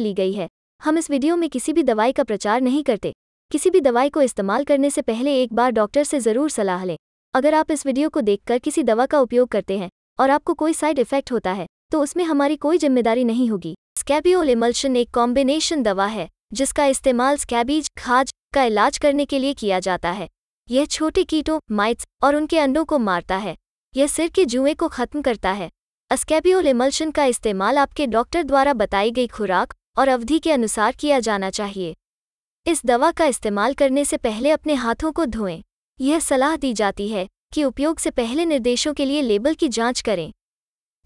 ली गई है हम इस वीडियो में किसी भी दवाई का प्रचार नहीं करते किसी भी दवाई को इस्तेमाल करने से पहले एक बार डॉक्टर से ज़रूर सलाह लें अगर आप इस वीडियो को देखकर किसी दवा का उपयोग करते हैं और आपको कोई साइड इफेक्ट होता है तो उसमें हमारी कोई जिम्मेदारी नहीं होगी स्कैबियोल इमल्शन एक कॉम्बिनेशन दवा है जिसका इस्तेमाल स्कैबीज खाज का इलाज करने के लिए किया जाता है यह छोटे कीटों माइट्स और उनके अंडों को मारता है यह सिर के जुएं को खत्म करता है अस्कैबियोल इमल्शन का इस्तेमाल आपके डॉक्टर द्वारा बताई गई खुराक और अवधि के अनुसार किया जाना चाहिए इस दवा का इस्तेमाल करने से पहले अपने हाथों को धोएं यह सलाह दी जाती है कि उपयोग से पहले निर्देशों के लिए लेबल की जांच करें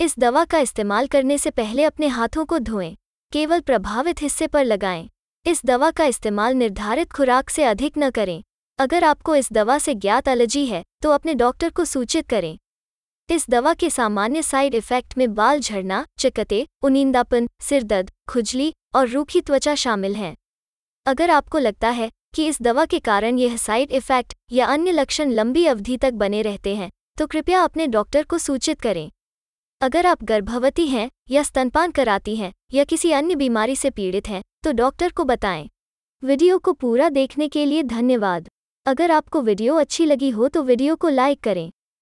इस दवा का इस्तेमाल करने से पहले अपने हाथों को धोएं केवल प्रभावित हिस्से पर लगाएं इस दवा का इस्तेमाल निर्धारित खुराक से अधिक न करें अगर आपको इस दवा से ज्ञात एलर्जी है तो अपने डॉक्टर को सूचित करें इस दवा के सामान्य साइड इफेक्ट में बाल झड़ना चिकते उनिंदापन सिरदर्द खुजली और रूखी त्वचा शामिल हैं अगर आपको लगता है कि इस दवा के कारण यह साइड इफेक्ट या अन्य लक्षण लंबी अवधि तक बने रहते हैं तो कृपया अपने डॉक्टर को सूचित करें अगर आप गर्भवती हैं या स्तनपान कराती हैं या किसी अन्य बीमारी से पीड़ित हैं तो डॉक्टर को बताएं वीडियो को पूरा देखने के लिए धन्यवाद अगर आपको वीडियो अच्छी लगी हो तो वीडियो को लाइक करें